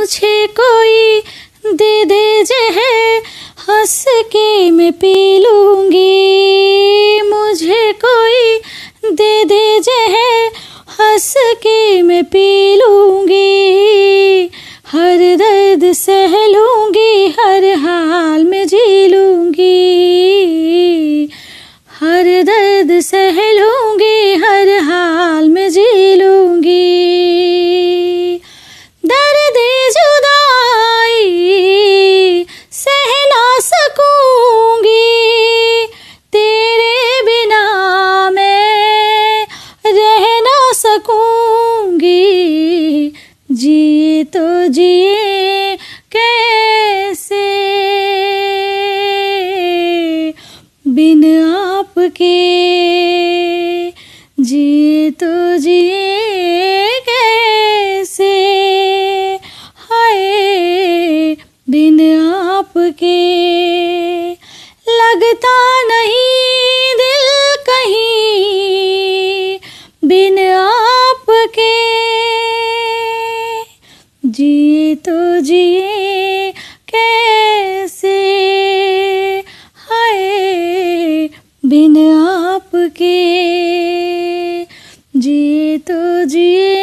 मुझे कोई दे दे जहे हंस के मैं पी लूँगी मुझे कोई दे दे जहे हंस के मैं पी लूँगी हर दर्द सह लूँगी हर हाल में जी लूँगी जी तो जिए कैसे बिन आपके जी तो जिए कैसे हाय बिन आपके जी तो जिए कैसे हाय बिन आपके जी तो जिए